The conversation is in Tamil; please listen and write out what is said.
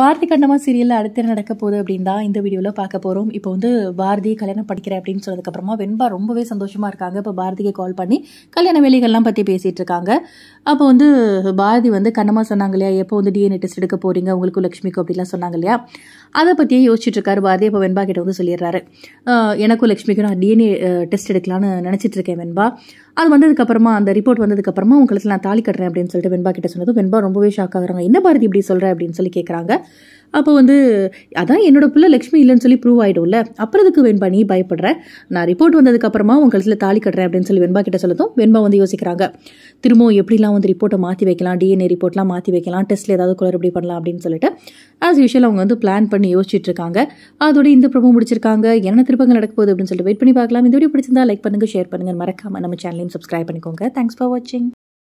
பாரதி கண்டமா சீரியலில் அடுத்த என்ன நடக்க போகுது அப்படின்னு தான் இந்த வீடியோவில் பார்க்க போகிறோம் இப்போ வந்து பாரதி கல்யாணம் படிக்கிறேன் அப்படின்னு சொன்னதுக்கப்புறமா வெண்பா ரொம்பவே சந்தோஷமாக இருக்காங்க இப்போ பாரதிக்கு கால் பண்ணி கல்யாண வேலைகள்லாம் பற்றி பேசிகிட்டு இருக்காங்க அப்போ வந்து பாரதி வந்து கண்ணமாக சொன்னாங்க இல்லையா எப்போ வந்து டிஎன்ஏ டெஸ்ட் எடுக்க போகிறீங்க உங்களுக்கும் லக்ஷ்மிக்கும் அப்படிலாம் சொன்னாங்க இல்லையா அதை பற்றியே யோசிச்சுட்டு இருக்காரு பாரதி இப்போ வெண்பா கிட்ட வந்து சொல்லிடுறாரு எனக்கும் லக்ஷ்மிக்கும் நான் டிஎன்ஏ டெஸ்ட் எடுக்கலான்னு நினச்சிட்டு இருக்கேன் வெண்பா அது வந்ததுக்கப்புறமா அந்த ரிப்போர்ட் வந்ததுக்கப்புறமா உங்களுக்கு நான் தாலி கட்டுறேன் அப்படின்னு சொல்லிட்டு வெண்பா கிட்ட சொன்னதும் வெண்பா ரொம்பவே ஷாக் ஆகுறாங்க என்ன பாரதி இப்படி சொல்கிற அப்படின்னு சொல்லி கேட்குறாங்க அப்போ வந்து அதான் என்னோட பிள்ளை லக்ஷ்மி இல்லைன்னு சொல்லி ப்ரூவ் ஆகிடும்ல அப்புறம் இதுக்கு வெண்பா நீ பயப்படுற நான் ரிப்போர்ட் வந்ததுக்கப்புறமா உங்கள் கழுத்தில் தாலி கட்டுறேன் அப்படின்னு சொல்லி வெண்பா கிட்ட சொல்லதும் வெண்பா வந்து யோசிக்கிறாங்க திரும்பவும் எப்படிலாம் வந்து ரிப்போர்ட்டை மாற்றி வைக்கலாம் டிஎன்ஏ ரிப்போர்ட்லாம் மாற்றி வைக்கலாம் டெஸ்ட்டில் ஏதாவது எப்படி பண்ணலாம் அப்படின்னு சொல்லிட்டு ஆஸ் யூஷுவல் அவங்க வந்து பிளான் பண்ணி யோசிச்சுட்டு இருக்காங்க அதோட இந்த ப்ரோமோ முடிச்சிருக்காங்க என்ன திருப்பங்கள் நடக்க போகுது அப்படின்னு சொல்லிட்டு வெயிட் பண்ணி பார்க்கலாம் இந்த வீடியோ பிடிச்சிருந்தா லைக் பண்ணுங்கள் ஷேர் பண்ணுங்கள் மறக்காமல் நம்ம சேனலையும் சப்ஸ்கிரைப் பண்ணிக்கோங்க தேங்க்ஸ் ஃபார் வாட்சிங்